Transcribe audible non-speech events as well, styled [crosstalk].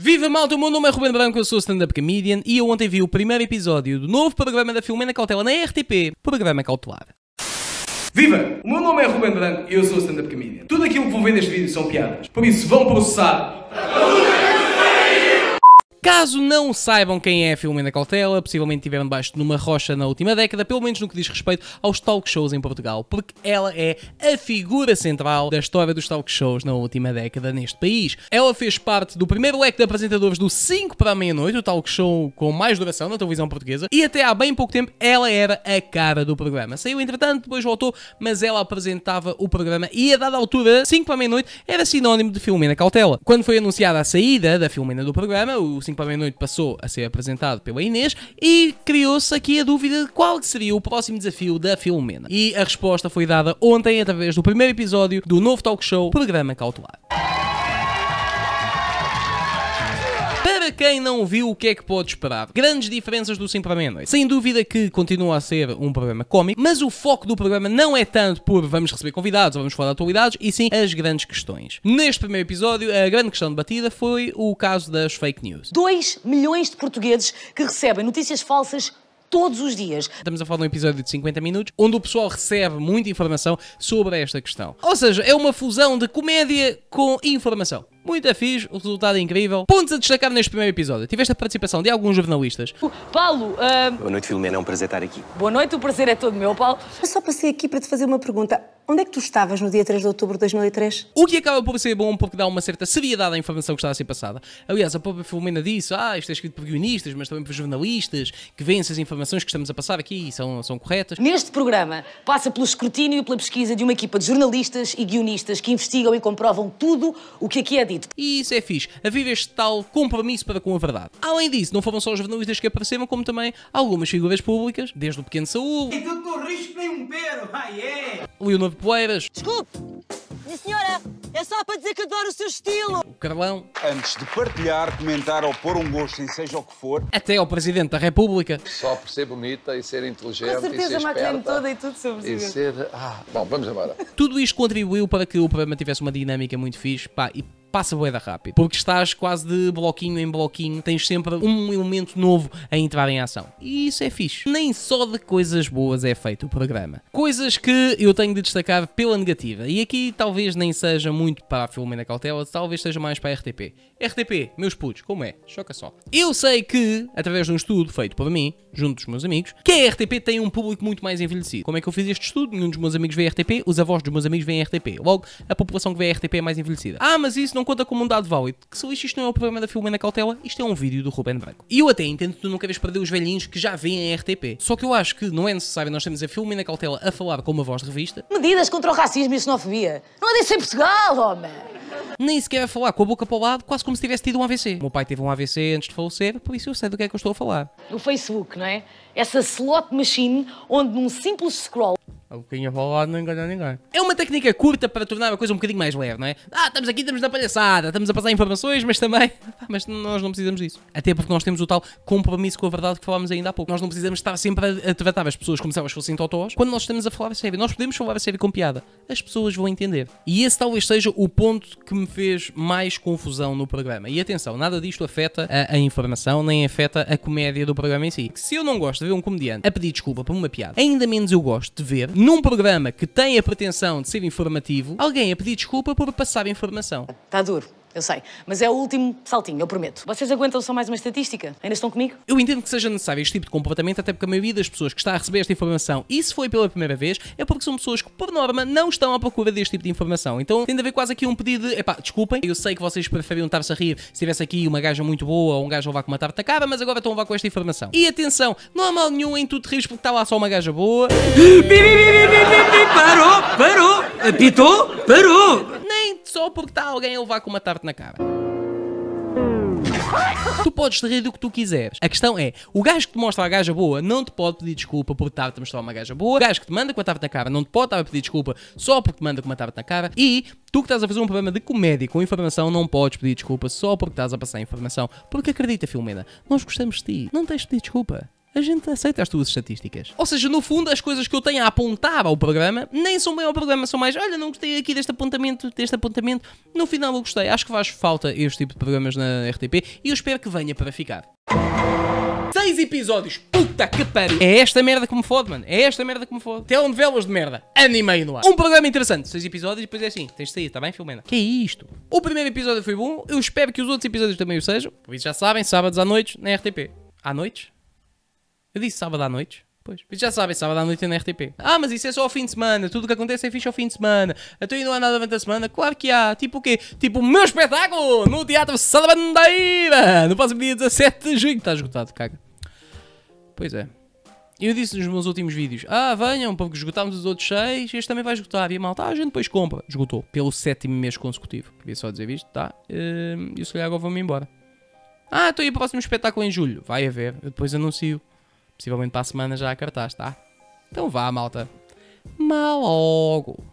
Viva malta, o meu nome é Ruben Branco, eu sou stand-up comedian e eu ontem vi o primeiro episódio do novo programa da Filomena Cautela na RTP, Programa Cautelar. Viva! O meu nome é Ruben Branco e eu sou stand-up comedian. Tudo aquilo que vou ver neste vídeo são piadas, por isso vão processar. Caso não saibam quem é Filomena Cautela, possivelmente tiveram debaixo de uma rocha na última década, pelo menos no que diz respeito aos talk shows em Portugal, porque ela é a figura central da história dos talk shows na última década neste país. Ela fez parte do primeiro leque de apresentadores do 5 para a meia-noite, o talk show com mais duração na televisão portuguesa, e até há bem pouco tempo ela era a cara do programa. Saiu entretanto, depois voltou, mas ela apresentava o programa e a dada altura, 5 para a meia-noite, era sinónimo de Filomena Cautela. Quando foi anunciada a saída da Filomena do programa, o 5 para a meia-noite passou a ser apresentado pela Inês e criou-se aqui a dúvida de qual seria o próximo desafio da Filomena. E a resposta foi dada ontem através do primeiro episódio do novo talk show Programa Cautelar. Para quem não viu, o que é que pode esperar? Grandes diferenças do Sim para Meia-Noite. Sem dúvida que continua a ser um programa cómico, mas o foco do programa não é tanto por vamos receber convidados ou vamos falar de atualidades, e sim as grandes questões. Neste primeiro episódio, a grande questão debatida foi o caso das fake news. 2 milhões de portugueses que recebem notícias falsas todos os dias. Estamos a falar de um episódio de 50 minutos onde o pessoal recebe muita informação sobre esta questão. Ou seja, é uma fusão de comédia com informação muito fixe, o resultado é incrível. Pontos a destacar neste primeiro episódio. Tiveste a participação de alguns jornalistas. Paulo... Uh... Boa noite, Filomena, é um prazer estar aqui. Boa noite, o prazer é todo meu, Paulo. Eu só passei aqui para te fazer uma pergunta. Onde é que tu estavas no dia 3 de outubro de 2003? O que acaba por ser bom porque dá uma certa seriedade à informação que está a ser passada. Aliás, a própria Filomena disse, ah, isto é escrito por guionistas, mas também por jornalistas, que veem essas informações que estamos a passar aqui são, são corretas. Neste programa, passa pelo escrutínio e pela pesquisa de uma equipa de jornalistas e guionistas que investigam e comprovam tudo o que aqui é dito. E isso é fixe, viver este tal compromisso para com a verdade. Além disso, não foram só os jornalistas que apareceram, como também algumas figuras públicas, desde o Pequeno Saúl... E Dr. Risco nem um pero, ah, yeah. É. Leonor Poeiras... Desculpe, minha senhora, é só para dizer que adoro o seu estilo. O Carlão. Antes de partilhar, comentar ou pôr um gosto em seja o que for. Até ao Presidente da República. Só por ser bonita e ser inteligente Com certeza, e ser toda e tudo sobre E ser... Ah, bom, vamos embora. Tudo isto contribuiu para que o programa tivesse uma dinâmica muito fixe, pá, e passa boeda rápido, porque estás quase de bloquinho em bloquinho, tens sempre um elemento novo a entrar em ação. E isso é fixe. Nem só de coisas boas é feito o programa. Coisas que eu tenho de destacar pela negativa, e aqui talvez nem seja muito para a Filomena Cautela, talvez seja mais para a RTP. RTP, meus putos, como é? Choca só. Eu sei que, através de um estudo feito por mim, junto dos meus amigos, que a RTP tem um público muito mais envelhecido. Como é que eu fiz este estudo? Nenhum dos meus amigos vê RTP, os avós dos meus amigos vêem RTP. Logo, a população que vê RTP é mais envelhecida. Ah, mas isso não conta como um dado válido. Que se lixe, isto não é o problema da Filomena Cautela, isto é um vídeo do Ruben Branco. E eu até entendo que tu não queres perder os velhinhos que já vêm em RTP. Só que eu acho que não é necessário nós termos a Filomena Cautela a falar com uma voz de revista. Medidas contra o racismo e a xenofobia. Não é disso em Portugal, homem! Nem sequer a falar com a boca para o lado, quase como se tivesse tido um AVC. O meu pai teve um AVC antes de falecer, por isso eu sei do que é que eu estou a falar. O Facebook, não é? Essa slot machine onde num simples scroll Alguém ia falar não engana ninguém. É uma técnica curta para tornar a coisa um bocadinho mais leve, não é? Ah, estamos aqui, estamos na palhaçada, estamos a passar informações, mas também. [laughs] Mas nós não precisamos disso. Até porque nós temos o tal compromisso com a verdade que falámos ainda há pouco. Nós não precisamos estar sempre a, a tratar as pessoas como se elas fossem totós quando nós estamos a falar a sério. Nós podemos falar a sério com piada. As pessoas vão entender. E esse talvez seja o ponto que me fez mais confusão no programa. E atenção, nada disto afeta a, a informação, nem afeta a comédia do programa em si. Se eu não gosto de ver um comediante a pedir desculpa por uma piada, ainda menos eu gosto de ver num programa que tem a pretensão de ser informativo, alguém a pedir desculpa por passar informação. Está duro. Eu sei, mas é o último saltinho, eu prometo. Vocês aguentam só mais uma estatística? Ainda estão comigo? Eu entendo que seja necessário este tipo de comportamento, até porque a maioria das pessoas que está a receber esta informação, e se foi pela primeira vez, é porque são pessoas que, por norma, não estão à procura deste tipo de informação. Então tem de haver quase aqui um pedido de, epá, desculpem, eu sei que vocês preferiam estar-se a rir se tivesse aqui uma gaja muito boa ou um gajo a levar com uma tarta cara, mas agora estão a levar com esta informação. E atenção, não há mal nenhum em tu te rires porque está lá só uma gaja boa. Parou, parou, apitou, parou porque está alguém a levar com uma tarte na cara. Tu podes te rir do que tu quiseres. A questão é, o gajo que te mostra a gaja boa não te pode pedir desculpa por estar-te a mostrar uma gaja boa. O gajo que te manda com a tarde na cara não te pode estar a pedir desculpa só porque te manda com uma tarde na cara. E tu que estás a fazer um programa de comédia com informação não podes pedir desculpa só porque estás a passar informação. Porque acredita, Filomena, nós gostamos de ti. Não tens de pedir desculpa a gente aceita as tuas estatísticas. Ou seja, no fundo, as coisas que eu tenho a apontar ao programa nem são bem ao programa, são mais, olha, não gostei aqui deste apontamento, deste apontamento. No final, eu gostei. Acho que faz falta este tipo de programas na RTP e eu espero que venha para ficar. Seis episódios, puta que pariu! É esta merda que me fode, mano. É esta merda que me fode. Telenovelas de merda. Animei no ar. Um programa interessante. Seis episódios e depois é assim. Tens de sair, tá bem, filmando. Que é isto? O primeiro episódio foi bom. Eu espero que os outros episódios também o sejam. Por isso já sabem, sábados à noite na RTP. À noite? Eu disse sábado à noite. Pois. Já sabem, sábado à noite é na RTP. Ah, mas isso é só ao fim de semana. Tudo o que acontece é fixe ao fim de semana. Até então aí não há nada durante a semana. Claro que há. Tipo o quê? Tipo o meu espetáculo no Teatro Salabandeira. No próximo dia 17 de junho. Está esgotado, caga. Pois é. Eu disse nos meus últimos vídeos: Ah, venham, porque esgotámos os outros e este também vai esgotar. E a malta, ah, a gente depois compra. Esgotou pelo sétimo mês consecutivo. Queria só dizer isto, tá? E ehm, se calhar agora vou-me embora. Ah, estou aí para o próximo espetáculo em julho. Vai haver, eu depois anuncio possivelmente para a semana já a cartaz, tá? Então vá, malta. Mal logo.